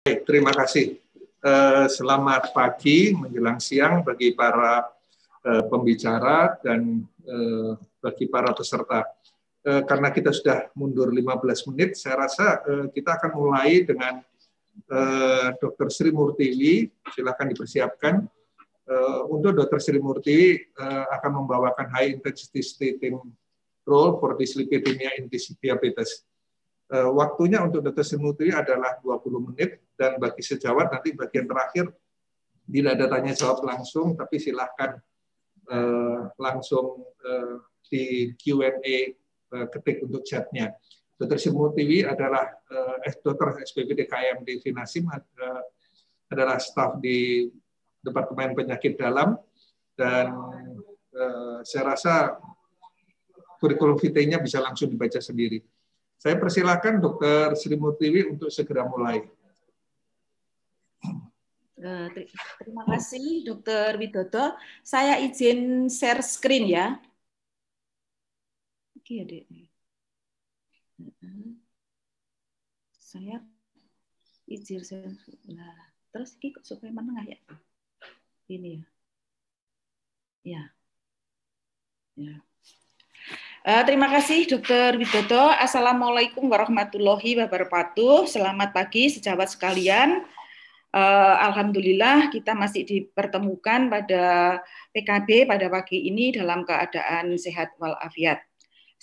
Baik, terima kasih. Eh, selamat pagi menjelang siang bagi para eh, pembicara dan eh, bagi para peserta. Karena kita sudah mundur 15 menit, saya rasa kita akan mulai dengan Dr. Sri Murtiwi. Silakan dipersiapkan. Untuk Dr. Sri Murtiwi akan membawakan high intensity state role for dyslipidemia in diabetes. Eh, waktunya untuk deteksi mutu adalah 20 menit dan bagi sejawat nanti bagian terakhir bila ada tanya jawab langsung tapi silahkan eh, langsung eh, di Q&A eh, ketik untuk chatnya. Dr. Simutiwi adalah eh, eh Dr. SPBD KMD Finasim eh, adalah staf di Departemen Penyakit Dalam dan eh, saya rasa kurikulum vitae-nya bisa langsung dibaca sendiri. Saya persilakan Dokter Sri Mutiwi untuk segera mulai. Eh, terima kasih Dr. Widodo. Saya izin share screen ya. Oke, Adik. Eh, saya izin share. Nah, terus ini supaya menengah ya. Ini ya. Ya. Ya. Eh, terima kasih Dokter Widodo. Assalamualaikum warahmatullahi wabarakatuh. Selamat pagi sejawat sekalian. Uh, Alhamdulillah kita masih dipertemukan pada PKB pada pagi ini dalam keadaan sehat walafiat.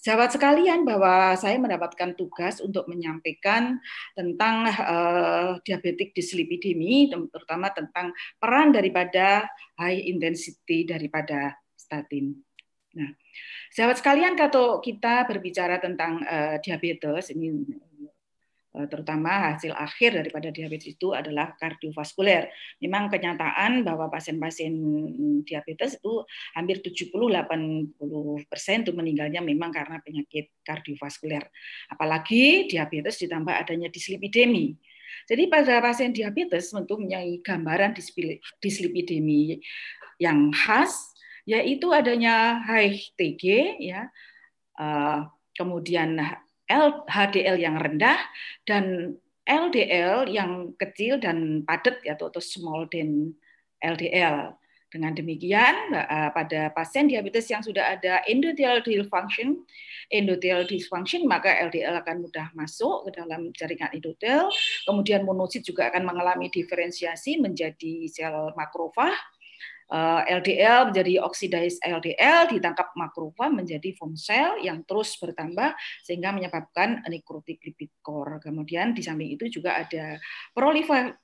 Sejawat sekalian bahwa saya mendapatkan tugas untuk menyampaikan tentang uh, diabetik dislipidemi, terutama tentang peran daripada high intensity daripada statin. Nah, sahabat sekalian, kalau kita berbicara tentang uh, diabetes, ini eh, terutama hasil akhir daripada diabetes itu adalah kardiovaskuler. Memang kenyataan bahwa pasien-pasien diabetes itu hampir 70-80% itu meninggalnya memang karena penyakit kardiovaskuler. Apalagi diabetes ditambah adanya dislipidemi. Jadi pada pasien diabetes tentu mempunyai gambaran dislipidemi yang khas yaitu adanya HTG ya eh, kemudian HDL yang rendah dan LDL yang kecil dan padat atau small dan LDL. Dengan demikian, eh, pada pasien diabetes yang sudah ada endothelial dysfunction, endothelial dysfunction maka LDL akan mudah masuk ke dalam jaringan endotel. Kemudian monosit juga akan mengalami diferensiasi menjadi sel makrofag LDL eh, menjadi oksidasi LDL ditangkap makrofag menjadi form sel yang terus bertambah sehingga menyebabkan nekrotik lipid core. Kemudian di samping itu juga ada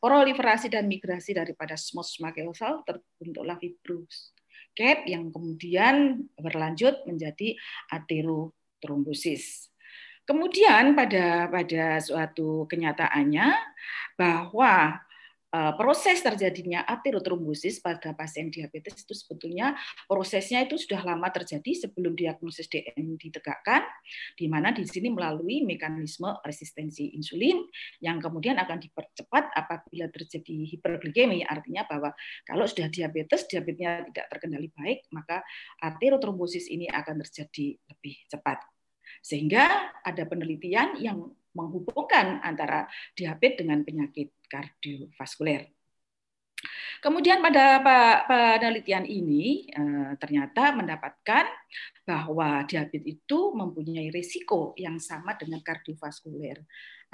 proliferasi dan migrasi daripada smooth cell terbentuklah fibrous cap yang kemudian berlanjut menjadi aterotrombosis. Kemudian pada pada suatu kenyataannya bahwa Eh, proses terjadinya aterotrombosis pada pasien diabetes itu sebetulnya prosesnya itu sudah lama terjadi sebelum diagnosis DM ditegakkan, di mana di sini melalui mekanisme resistensi insulin yang kemudian akan dipercepat apabila terjadi hiperglikemi, artinya bahwa kalau sudah diabetes, diabetesnya tidak terkendali baik, maka aterotrombosis ini akan terjadi lebih cepat. Sehingga ada penelitian yang menghubungkan antara diabetes dengan penyakit kardiovaskuler. Kemudian pada penelitian ini eh, ternyata mendapatkan bahwa diabetes itu mempunyai risiko yang sama dengan kardiovaskuler.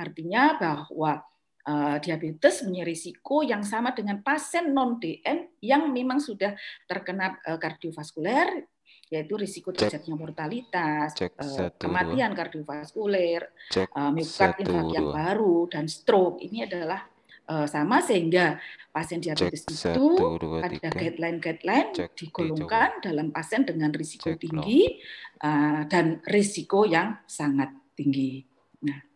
Artinya bahwa eh, diabetes punya risiko yang sama dengan pasien non DM yang memang sudah terkena eh, kardiovaskuler yaitu risiko terjadinya mortalitas, cek uh, kematian kardiovaskuler, uh, eh, miokard yang baru dan stroke. Ini adalah uh, sama sehingga pasien diabetes cek itu satu, dua, ada guideline-guideline digolongkan di dalam pasien dengan risiko cek tinggi uh, dan risiko yang sangat tinggi. Nah,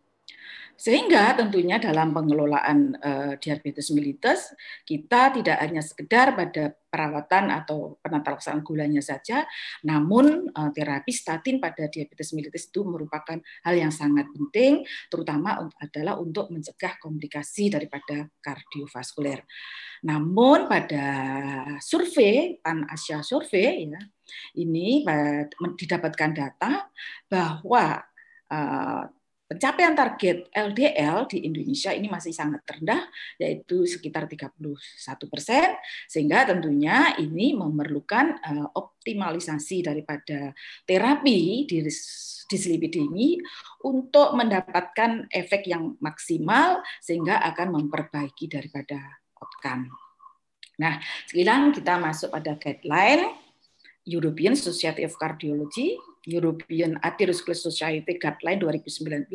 sehingga tentunya dalam pengelolaan uh, diabetes mellitus kita tidak hanya sekedar pada perawatan atau penata gulanya saja, namun uh, terapi statin pada diabetes mellitus itu merupakan hal yang sangat penting, terutama adalah untuk mencegah komplikasi daripada kardiovaskuler. Namun pada survei Pan Asia Survei ya, ini eh, didapatkan data bahwa uh, pencapaian target LDL di Indonesia ini masih sangat rendah, yaitu sekitar 31 persen, sehingga tentunya ini memerlukan eh, optimalisasi daripada terapi di dislipidemi untuk mendapatkan efek yang maksimal sehingga akan memperbaiki daripada outcome. Nah, sekarang kita masuk pada guideline European Society of Cardiology, European Atherosclerosis Society Guideline 2019,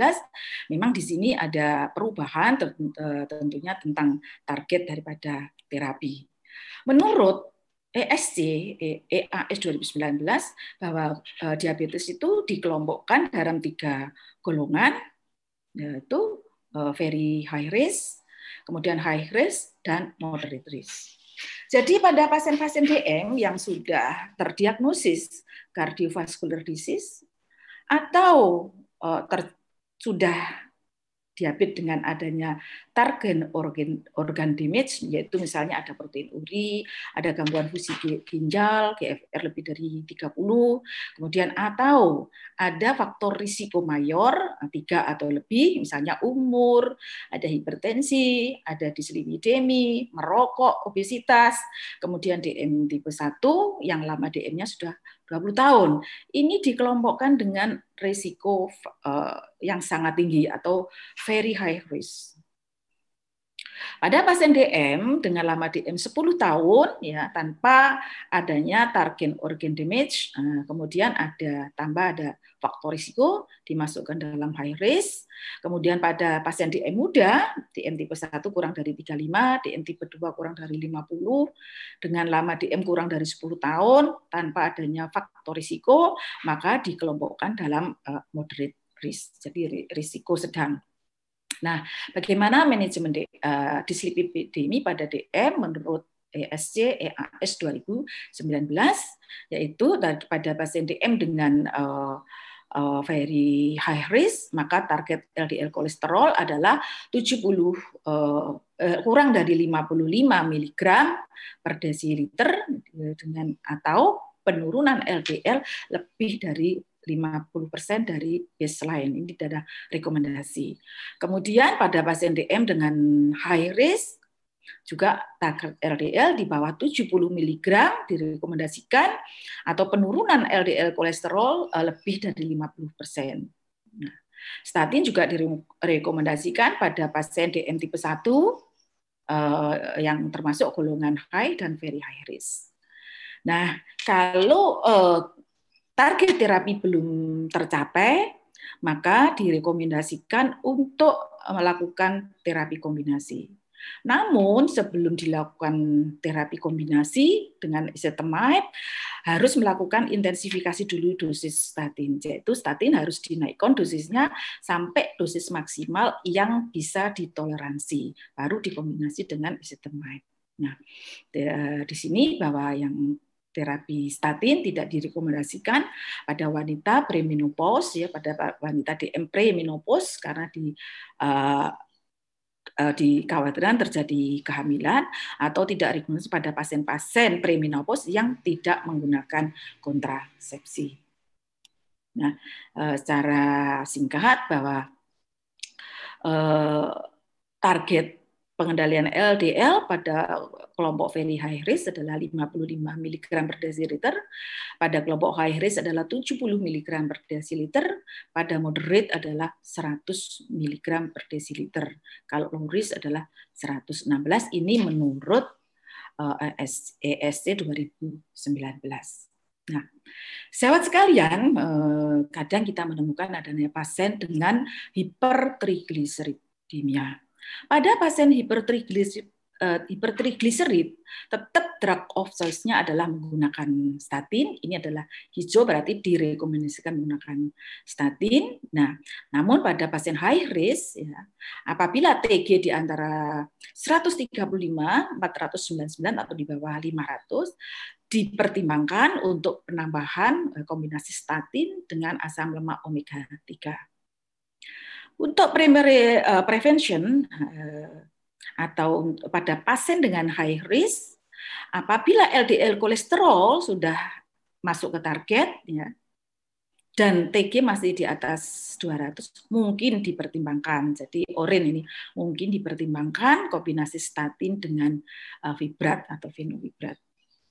memang di sini ada perubahan eh, tentunya tentang target daripada terapi. Menurut ESC EAS 2019 bahwa eh, diabetes itu dikelompokkan dalam tiga golongan yaitu eh, very high risk, kemudian high risk dan moderate risk. Jadi pada pasien-pasien DM yang sudah terdiagnosis kardiovaskular disease atau eh, ter, sudah diabetes dengan adanya target organ organ damage yaitu misalnya ada protein uri, ada gangguan fungsi ginjal GFR lebih dari 30, kemudian atau ada faktor risiko mayor tiga atau lebih misalnya umur, ada hipertensi, ada dislipidemi, merokok, obesitas, kemudian DM tipe 1 yang lama DM-nya sudah 20 tahun. Ini dikelompokkan dengan risiko eh, yang sangat tinggi atau very high risk. Pada pasien DM dengan lama DM 10 tahun ya tanpa adanya target organ damage, eh, kemudian ada tambah ada faktor risiko dimasukkan dalam high risk. Kemudian pada pasien DM muda, DM tipe 1 kurang dari 35, DM tipe 2 kurang dari 50, dengan lama DM kurang dari 10 tahun tanpa adanya faktor risiko, maka dikelompokkan dalam eh, moderate risk, jadi risiko sedang. Nah, bagaimana manajemen eh, di, uh, dislip epidemi pada DM menurut ESC EAS 2019 yaitu pada pasien DM dengan uh, uh, very high risk maka target LDL kolesterol adalah 70 uh, uh, kurang dari 55 mg per desiliter dengan atau penurunan LDL lebih dari 50% dari baseline. Ini ada rekomendasi. Kemudian pada pasien DM dengan high risk juga target LDL di bawah 70 mg direkomendasikan atau penurunan LDL kolesterol eh, lebih dari 50%. Nah, statin juga direkomendasikan pada pasien DM tipe 1 eh, yang termasuk golongan high dan very high risk. Nah, kalau eh, target terapi belum tercapai, maka direkomendasikan untuk melakukan terapi kombinasi. Namun sebelum dilakukan terapi kombinasi dengan ezetimibe harus melakukan intensifikasi dulu dosis statin. Yaitu statin harus dinaikkan dosisnya sampai dosis maksimal yang bisa ditoleransi baru dikombinasi dengan ezetimibe. Nah, eh, di sini bahwa yang terapi statin tidak direkomendasikan pada wanita premenopause ya pada wanita di premenopause karena di uh, dikhawatirkan terjadi kehamilan atau tidak rekomendasi pada pasien-pasien premenopause yang tidak menggunakan kontrasepsi. Nah, eh, secara singkat bahwa target pengendalian LDL pada kelompok very high risk adalah 55 mg per desiliter, pada kelompok high risk adalah 70 mg per desiliter, pada moderate adalah 100 mg per desiliter. Kalau low risk adalah 116, ini menurut ESC eh, e 2019. Nah, sewat sekalian, eh, kadang kita menemukan adanya pasien dengan hipertrigliseridemia pada pasien hipertrigliserid eh, hipertrigliserid, tetap drug of choice-nya adalah menggunakan statin. Ini adalah hijau berarti direkomendasikan menggunakan statin. Nah, namun pada pasien high risk, ya, apabila TG di antara 135, 499 atau di bawah 500, dipertimbangkan untuk penambahan eh, kombinasi statin dengan asam lemak omega 3. Untuk primary eh, prevention eh, atau pada pasien dengan high risk, apabila LDL kolesterol sudah masuk ke target, ya, dan TG masih di atas 200 mungkin dipertimbangkan. Jadi orin ini mungkin dipertimbangkan kombinasi statin dengan eh, fibrat atau fenofibrat.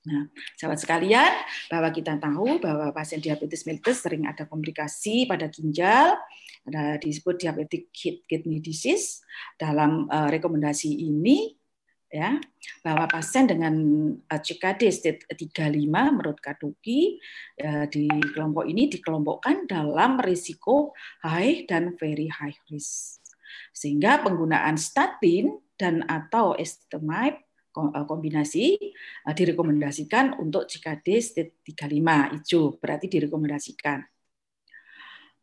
Nah, sahabat sekalian, bahwa kita tahu bahwa pasien diabetes mellitus sering ada komplikasi pada ginjal, ada disebut diabetic kidney disease. Dalam uh, rekomendasi ini, ya, bahwa pasien dengan uh, CKD state 35 menurut Kaduki uh, eh, di kelompok ini dikelompokkan dalam risiko high dan very high risk. Sehingga penggunaan statin dan atau estimate Eh, kombinasi eh, direkomendasikan untuk CKD state 35 hijau, berarti direkomendasikan.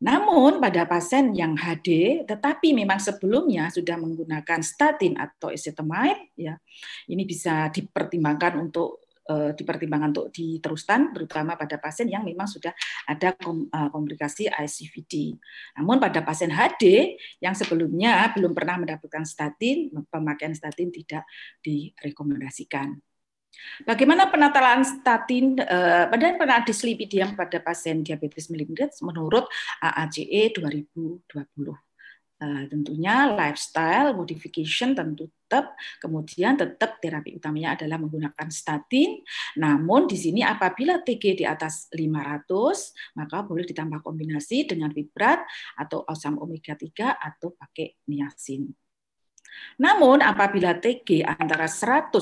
Namun pada pasien yang HD tetapi memang sebelumnya sudah menggunakan statin atau ezetimibe ya. Ini bisa dipertimbangkan untuk Eh, dipertimbangkan untuk diteruskan, terutama pada pasien yang memang sudah ada eh, komplikasi ICVD. Namun pada pasien HD yang sebelumnya belum pernah mendapatkan statin, pemakaian statin tidak direkomendasikan. Bagaimana penataan statin pada eh, penataan dislipidium pada pasien diabetes mellitus menurut AACE 2020? Eh, tentunya lifestyle modification tentu tetap, kemudian tetap terapi utamanya adalah menggunakan statin. Namun di sini apabila TG di atas 500, maka boleh ditambah kombinasi dengan fibrat atau asam omega 3 atau pakai niacin. Namun apabila TG antara 135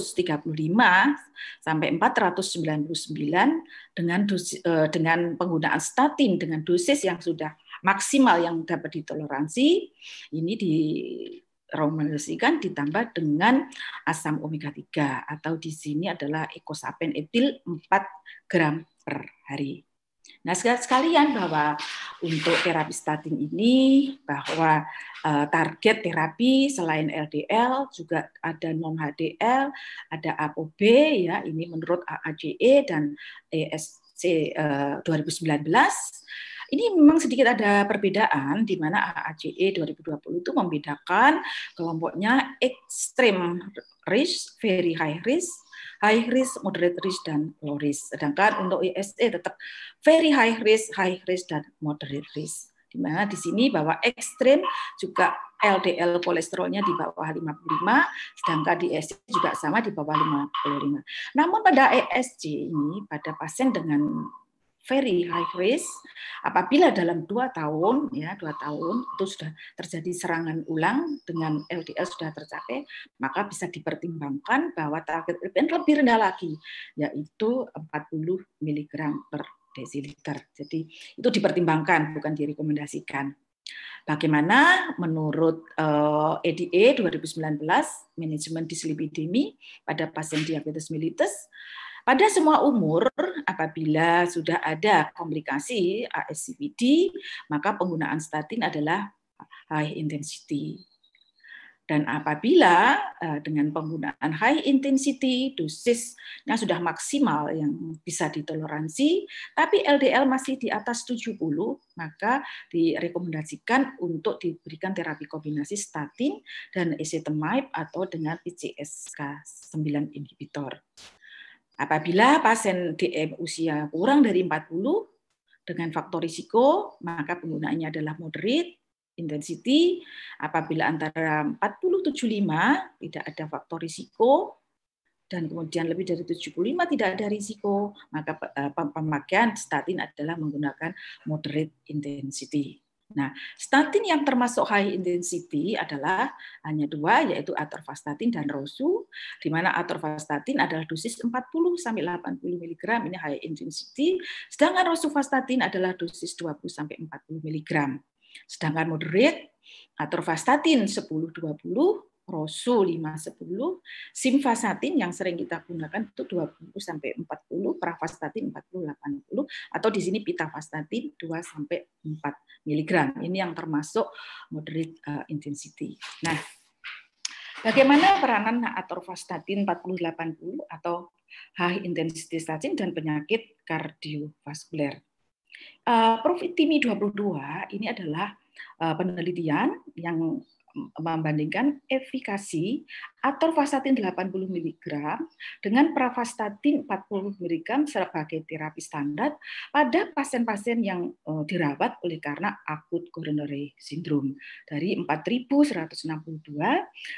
sampai 499 dengan dosis, eh, dengan penggunaan statin dengan dosis yang sudah maksimal yang dapat ditoleransi ini direkomendasikan ditambah dengan asam omega 3 atau di sini adalah ekosapen etil 4 gram per hari. Nah, sekalian bahwa untuk terapi statin ini bahwa eh, target terapi selain LDL juga ada non HDL, ada ApoB ya, ini menurut AACE dan ESC 2019 eh, ini memang sedikit ada perbedaan di mana AACE 2020 itu membedakan kelompoknya ekstrem risk, very high risk, high risk, moderate risk, dan low risk. Sedangkan untuk ISE tetap very high risk, high risk, dan moderate risk. Di mana di sini bahwa ekstrem juga LDL kolesterolnya di bawah 55, sedangkan di ESC juga sama di bawah 55. Namun pada ESC ini, pada pasien dengan very high risk apabila dalam dua tahun ya dua tahun itu sudah terjadi serangan ulang dengan LDL sudah tercapai maka bisa dipertimbangkan bahwa target LPN lebih rendah lagi yaitu 40 mg per desiliter jadi itu dipertimbangkan bukan direkomendasikan Bagaimana menurut ADA eh, 2019 manajemen dislipidemi pada pasien diabetes mellitus pada semua umur, apabila sudah ada komplikasi ASCVD, maka penggunaan statin adalah high intensity. Dan apabila e, dengan penggunaan high intensity dosisnya sudah maksimal yang bisa ditoleransi, tapi LDL masih di atas 70, maka direkomendasikan untuk diberikan terapi kombinasi statin dan ezetimibe atau dengan PCSK9 inhibitor. Apabila pasien DM usia kurang dari 40 dengan faktor risiko, maka penggunaannya adalah moderate intensity. Apabila antara 40-75 tidak ada faktor risiko, dan kemudian lebih dari 75 tidak ada risiko, maka eh, pemakaian statin adalah menggunakan moderate intensity. Nah, statin yang termasuk high intensity adalah hanya dua, yaitu atorvastatin dan rosu, di mana atorvastatin adalah dosis 40 sampai 80 mg ini high intensity, sedangkan rosuvastatin adalah dosis 20 sampai 40 mg. Sedangkan moderate atorvastatin 10 20, Rosu 510, simfasatin yang sering kita gunakan itu 20 sampai 40, pravastatin 40 80 atau di sini pitavastatin 2 sampai 4 mg. Ini yang termasuk moderate uh, intensity. Nah, Bagaimana peranan atorvastatin 4080 atau high intensity statin dan penyakit kardiovaskuler? Uh, Profitimi 22 ini adalah uh, penelitian yang membandingkan efikasi atorvastatin 80 mg dengan pravastatin 40 mg sebagai terapi standar pada pasien-pasien yang eh, dirawat oleh karena akut coronary syndrome dari 4162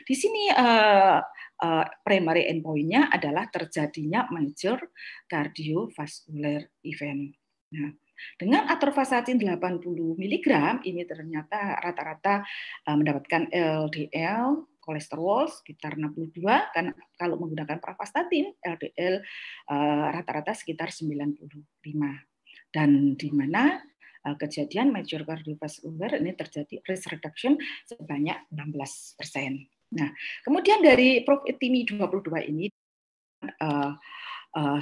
di sini uh, uh, primary endpoint-nya adalah terjadinya major cardiovascular event. Nah, dengan atorvastatin 80 mg ini ternyata rata-rata eh, mendapatkan LDL kolesterol sekitar 62 kan kalau menggunakan pravastatin LDL eh, rata-rata sekitar 95 dan di mana eh, kejadian major cardiovascular ini terjadi risk reduction sebanyak 16 Nah, kemudian dari Prof. 22 ini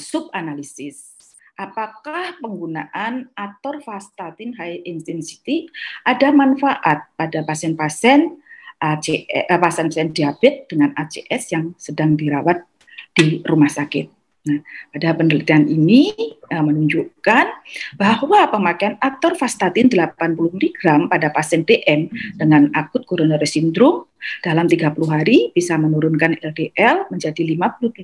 sub analisis apakah penggunaan atorvastatin high intensity ada manfaat pada pasien-pasien eh, eh, pasien-pasien diabetes dengan ACS yang sedang dirawat di rumah sakit. Nah, pada penelitian ini uh, menunjukkan bahwa pemakaian atorvastatin 80 mg pada pasien DM dengan akut coronary syndrome dalam 30 hari bisa menurunkan LDL menjadi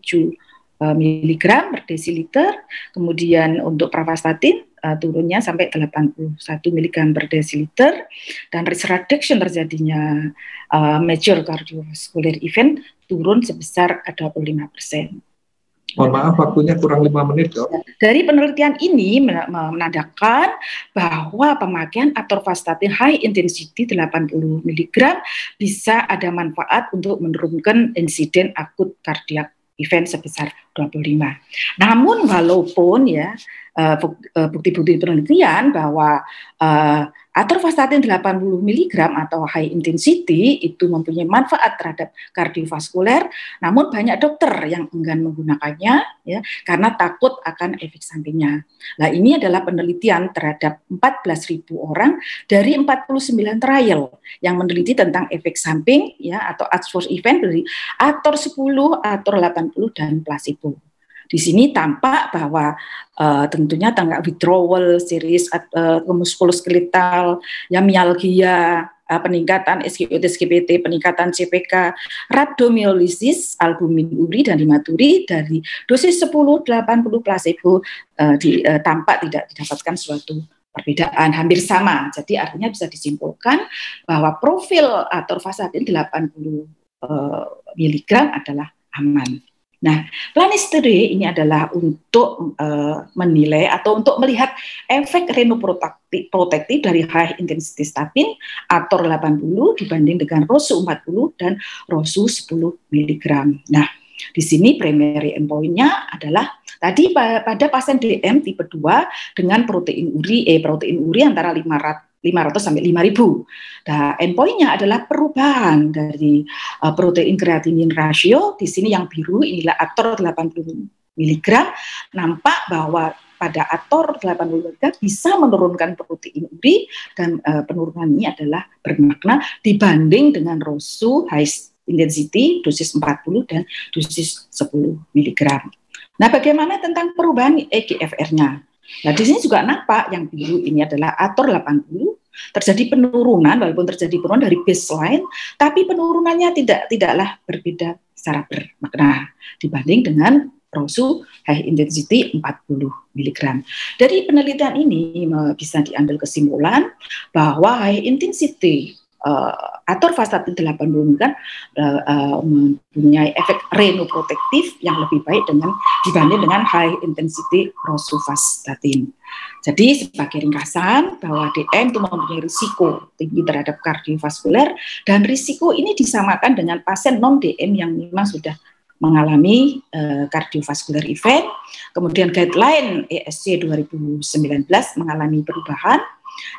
tujuh. Eh, miligram per desiliter, kemudian untuk pravastatin uh, turunnya sampai 81 mg per desiliter dan risk reduction terjadinya uh, major cardiovascular event turun sebesar 25 Mohon maaf, waktunya kurang lima menit dok. Ya, dari penelitian ini menandakan bahwa pemakaian atorvastatin high intensity 80 mg bisa ada manfaat untuk menurunkan insiden akut kardiak event sebesar 25. Namun walaupun ya Eh, eh, bukti-bukti penelitian bahwa uh, atorvastatin 80 mg atau high intensity itu mempunyai manfaat terhadap kardiovaskuler, namun banyak dokter yang enggan menggunakannya ya, karena takut akan efek sampingnya. Nah ini adalah penelitian terhadap 14.000 orang dari 49 trial yang meneliti tentang efek samping ya atau adverse event dari ator 10, ator 80 dan placebo. Di sini tampak bahwa uh, tentunya tangga withdrawal, series uh, eh, muskuloskeletal, ya mialgia, uh, eh, peningkatan SGOT, SGPT, peningkatan CPK, rhabdomyolisis, albumin uri dan limaturi dari dosis 10, 80 placebo uh, di, uh, tampak tidak didapatkan suatu perbedaan hampir sama. Jadi artinya bisa disimpulkan bahwa profil atau fasadin 80 uh, miligram adalah aman. Nah, planisteri ini adalah untuk uh, menilai atau untuk melihat efek renoprotektif dari high intensity statin ator 80 dibanding dengan ROSU 40 dan ROSU 10 mg. Nah, di sini primary endpoint-nya adalah tadi pada pasien DM tipe 2 dengan protein uri eh protein uri antara 500 500 sampai 5000. Nah, endpointnya adalah perubahan dari uh, protein kreatinin rasio di sini yang biru inilah aktor 80 mg nampak bahwa pada aktor 80 mg bisa menurunkan protein uri dan uh, penurunan ini adalah bermakna dibanding dengan rosu high intensity dosis 40 dan dosis 10 mg. Nah, bagaimana tentang perubahan EGFR-nya? Nah, di sini juga nampak yang biru ini adalah ator 80 terjadi penurunan walaupun terjadi penurunan dari baseline, tapi penurunannya tidak tidaklah berbeda secara bermakna dibanding dengan Rosu high intensity 40 mg. Dari penelitian ini bisa diambil kesimpulan bahwa high intensity uh, ator fasatin 80 kan uh, uh, mempunyai efek renoprotektif yang lebih baik dengan dibanding dengan high intensity rosuvastatin. Jadi sebagai ringkasan bahwa DM itu mempunyai risiko tinggi terhadap kardiovaskuler dan risiko ini disamakan dengan pasien non DM yang memang sudah mengalami eh, kardiovaskuler uh, event. Kemudian guideline ESC 2019 mengalami perubahan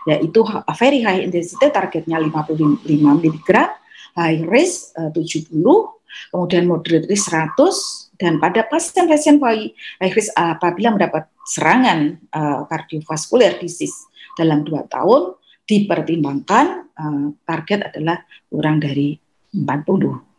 yaitu very high intensity targetnya 55 mg, high risk eh, uh, 70, kemudian moderate risk 100 dan pada pasien-pasien high risk apabila mendapat serangan uh, kardiovaskuler disease dalam 2 tahun dipertimbangkan uh, target adalah kurang dari 40.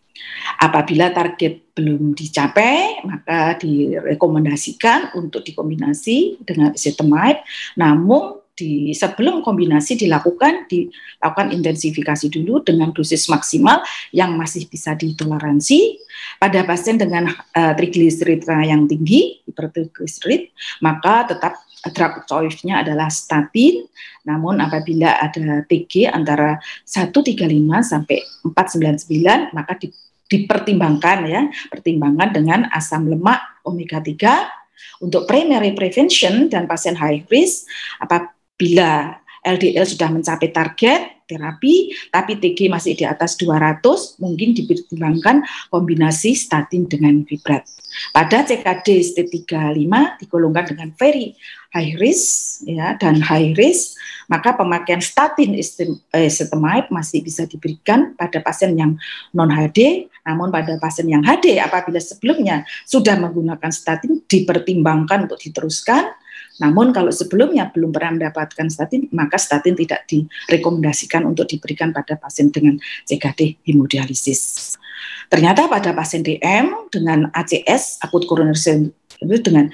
Apabila target belum dicapai, maka direkomendasikan untuk dikombinasi dengan ezetimibe. Namun di sebelum kombinasi dilakukan dilakukan intensifikasi dulu dengan dosis maksimal yang masih bisa ditoleransi pada pasien dengan uh, eh, trigliserida yang tinggi hipertrigliserid maka tetap drug choice-nya adalah statin namun apabila ada TG antara 135 sampai 499 maka di, dipertimbangkan ya pertimbangan dengan asam lemak omega 3 untuk primary prevention dan pasien high risk apa Bila LDL sudah mencapai target terapi, tapi TG masih di atas 200, mungkin dipertimbangkan kombinasi statin dengan fibrat. Pada CKD stage 35 digolongkan dengan very high risk ya dan high risk, maka pemakaian statin eh, masih bisa diberikan pada pasien yang non HD, namun pada pasien yang HD apabila sebelumnya sudah menggunakan statin dipertimbangkan untuk diteruskan namun kalau sebelumnya belum pernah mendapatkan statin, maka statin tidak direkomendasikan untuk diberikan pada pasien dengan CKD hemodialisis. Ternyata pada pasien DM dengan ACS akut koroner dengan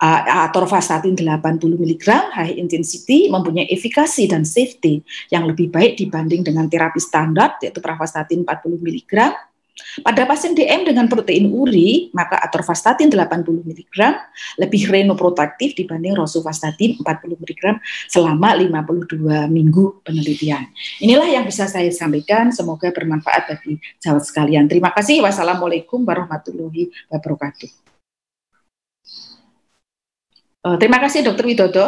uh, atorvastatin 80 mg high intensity mempunyai efikasi dan safety yang lebih baik dibanding dengan terapi standar yaitu pravastatin 40 mg pada pasien DM dengan protein uri, maka atorvastatin 80 mg lebih renoprotektif dibanding rosuvastatin 40 mg selama 52 minggu penelitian. Inilah yang bisa saya sampaikan, semoga bermanfaat bagi sahabat sekalian. Terima kasih. Wassalamualaikum warahmatullahi wabarakatuh. Eh, terima kasih Dokter Widodo.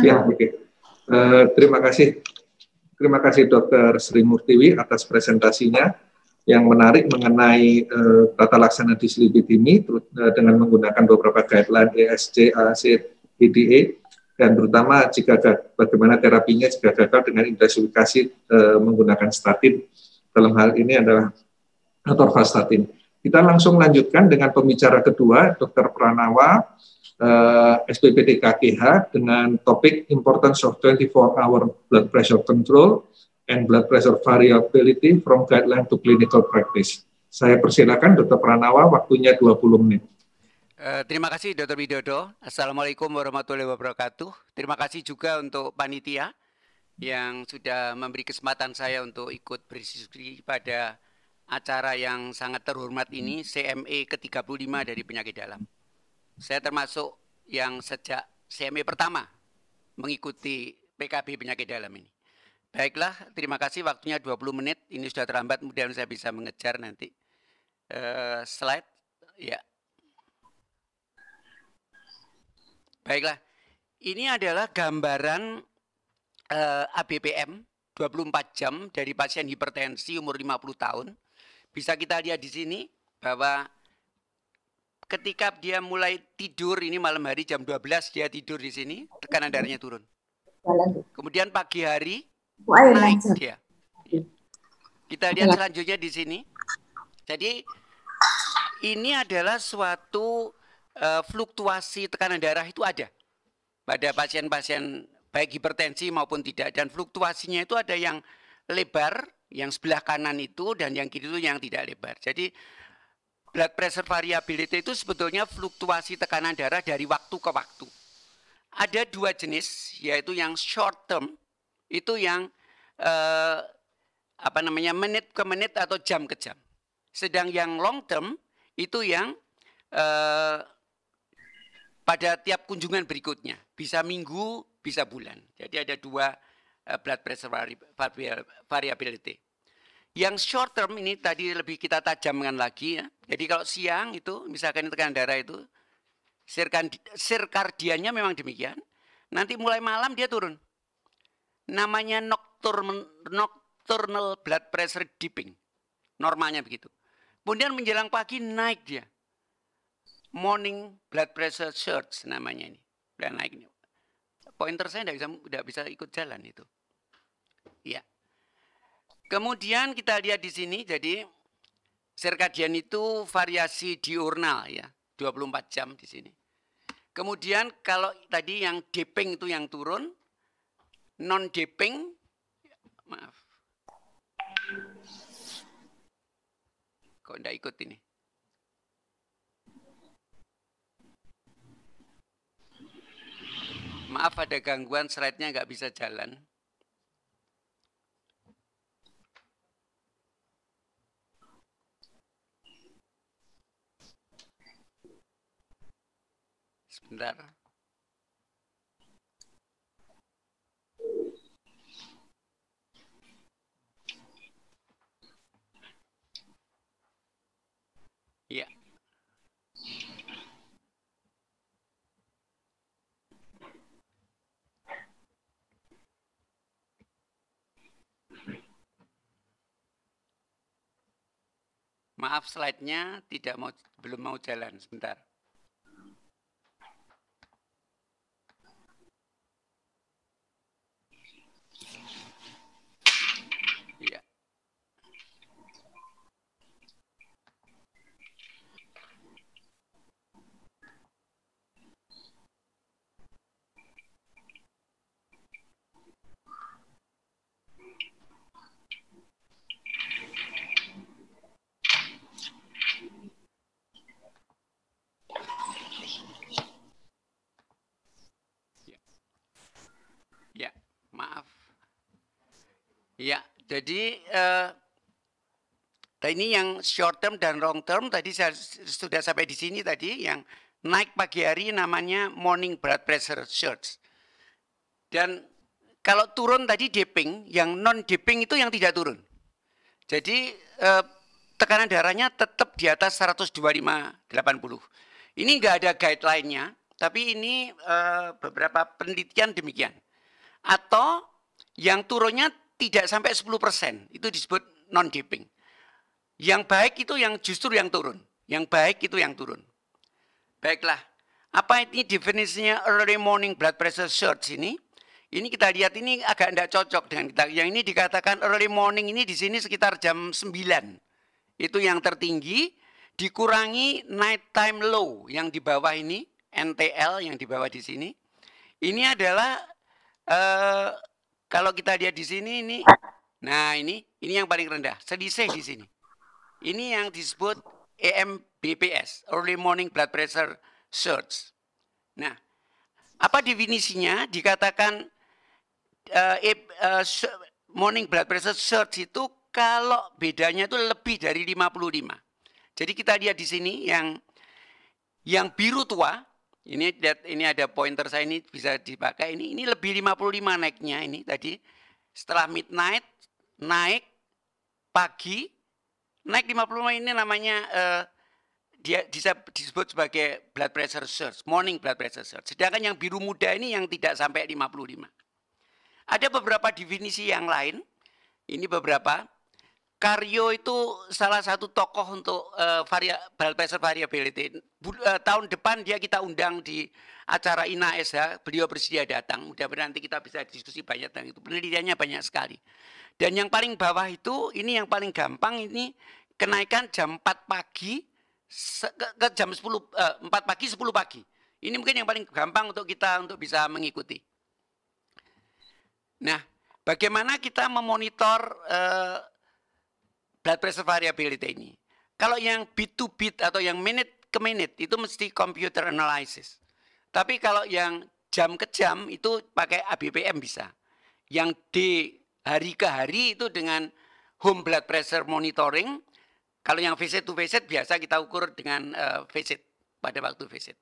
Ya, nah. oke. Okay. Uh, eh, terima kasih. Terima kasih Dr. Sri Murtiwi atas presentasinya yang menarik mengenai uh, tata laksana dislipidemi uh, eh, dengan menggunakan beberapa guideline ESC, AAC, IDA, e, dan terutama jika bagaimana terapinya jika gagal dengan intensifikasi uh, menggunakan statin. Dalam hal ini adalah atorvastatin. Kita langsung lanjutkan dengan pembicara kedua, Dr. Pranawa, eh, SPPD KGH, dengan topik Importance of 24-Hour Blood Pressure Control and Blood Pressure Variability from Guideline to Clinical Practice. Saya persilakan Dr. Pranawa, waktunya 20 menit. Eh, terima kasih Dr. Widodo. Assalamualaikum warahmatullahi wabarakatuh. Terima kasih juga untuk panitia yang sudah memberi kesempatan saya untuk ikut berdiskusi pada acara yang sangat terhormat ini hmm. CME ke-35 hmm. dari penyakit dalam. Saya termasuk yang sejak CME pertama mengikuti PKB penyakit dalam ini. Baiklah, terima kasih waktunya 20 menit. Ini sudah terlambat, mudah mudahan saya bisa mengejar nanti. Uh, slide, ya. Baiklah, ini adalah gambaran uh, ABPM 24 jam dari pasien hipertensi umur 50 tahun bisa kita lihat di sini bahwa ketika dia mulai tidur ini malam hari jam 12 dia tidur di sini tekanan darahnya turun. Kemudian pagi hari iya, naik dia. Iya. Kita lihat iya. selanjutnya di sini. Jadi ini adalah suatu uh, fluktuasi tekanan darah itu ada pada pasien-pasien baik hipertensi maupun tidak dan fluktuasinya itu ada yang lebar yang sebelah kanan itu dan yang kiri itu yang tidak lebar. Jadi blood pressure variability itu sebetulnya fluktuasi tekanan darah dari waktu ke waktu. Ada dua jenis yaitu yang short term itu yang eh, apa namanya menit ke menit atau jam ke jam. Sedang yang long term itu yang eh, pada tiap kunjungan berikutnya bisa minggu bisa bulan. Jadi ada dua Eh, blood pressure variability. Yang short term ini tadi lebih kita tajamkan lagi ya. Jadi kalau siang itu misalkan tekanan darah itu sirkardiannya memang demikian. Nanti mulai malam dia turun. Namanya nocturnal, blood pressure dipping. Normalnya begitu. Kemudian menjelang pagi naik dia. Morning blood pressure surge namanya ini. Dan naik ini pointer saya tidak bisa tidak bisa ikut jalan itu. Ya. Kemudian kita lihat di sini jadi circadian itu variasi diurnal ya, 24 jam di sini. Kemudian kalau tadi yang dipping itu yang turun, non dipping maaf. Kok tidak ikut ini? Maaf ada gangguan slide-nya nggak bisa jalan. Sebentar. Ya. Yeah. Maaf slide-nya tidak mau belum mau jalan sebentar. Jadi eh, ini yang short term dan long term tadi saya sudah sampai di sini tadi yang naik pagi hari namanya morning blood pressure surge. Dan kalau turun tadi dipping, yang non dipping itu yang tidak turun. Jadi eh, tekanan darahnya tetap di atas 125 80. Ini enggak ada guideline-nya, tapi ini eh, beberapa penelitian demikian. Atau yang turunnya tidak sampai 10%. persen. Itu disebut non-dipping. Yang baik itu yang justru yang turun. Yang baik itu yang turun. Baiklah, apa ini definisinya early morning blood pressure surge ini? Ini kita lihat ini agak tidak cocok dengan kita. Yang ini dikatakan early morning ini di sini sekitar jam 9. Itu yang tertinggi dikurangi night time low yang di bawah ini NTL yang di bawah di sini. Ini adalah uh, kalau kita lihat di sini ini, nah ini ini yang paling rendah, selisih di sini. Ini yang disebut EMBPS, Early Morning Blood Pressure Surge. Nah, apa definisinya? Dikatakan uh, uh, morning blood pressure surge itu kalau bedanya itu lebih dari 55. Jadi kita lihat di sini yang yang biru tua ini ini ada pointer saya ini bisa dipakai. Ini ini lebih 55 naiknya ini tadi. Setelah midnight naik pagi naik 55 ini namanya uh, dia disebut sebagai blood pressure surge, morning blood pressure surge. Sedangkan yang biru muda ini yang tidak sampai 55. Ada beberapa definisi yang lain. Ini beberapa Karyo itu salah satu tokoh untuk uh, varia, Balpeser Variability. Bu, uh, tahun depan dia kita undang di acara INAES ya, beliau bersedia datang. Mudah-mudahan nanti kita bisa diskusi banyak tentang itu. Penelitiannya banyak sekali. Dan yang paling bawah itu, ini yang paling gampang, ini kenaikan jam 4 pagi ke, ke jam 10, uh, 4 pagi 10 pagi. Ini mungkin yang paling gampang untuk kita untuk bisa mengikuti. Nah, bagaimana kita memonitor uh, blood pressure variability ini. Kalau yang bit to bit atau yang minute ke minute itu mesti computer analysis. Tapi kalau yang jam ke jam itu pakai ABPM bisa. Yang di hari ke hari itu dengan home blood pressure monitoring. Kalau yang visit to visit biasa kita ukur dengan uh, visit pada waktu visit.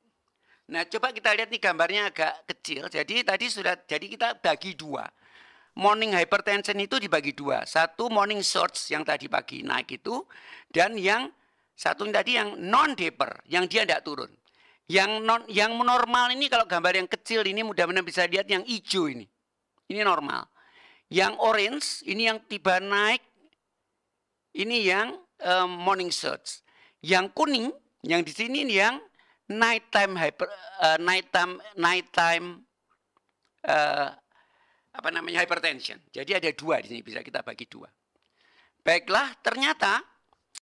Nah, coba kita lihat nih gambarnya agak kecil. Jadi tadi sudah jadi kita bagi dua morning hypertension itu dibagi dua. Satu morning shorts yang tadi pagi naik itu, dan yang satu tadi yang non deeper, yang dia tidak turun. Yang non, yang normal ini kalau gambar yang kecil ini mudah-mudahan bisa lihat yang hijau ini. Ini normal. Yang orange ini yang tiba naik, ini yang um, morning surge. Yang kuning, yang di sini ini yang nighttime hyper, uh, nighttime nighttime uh, apa namanya hypertension. Jadi ada dua di sini bisa kita bagi dua. Baiklah, ternyata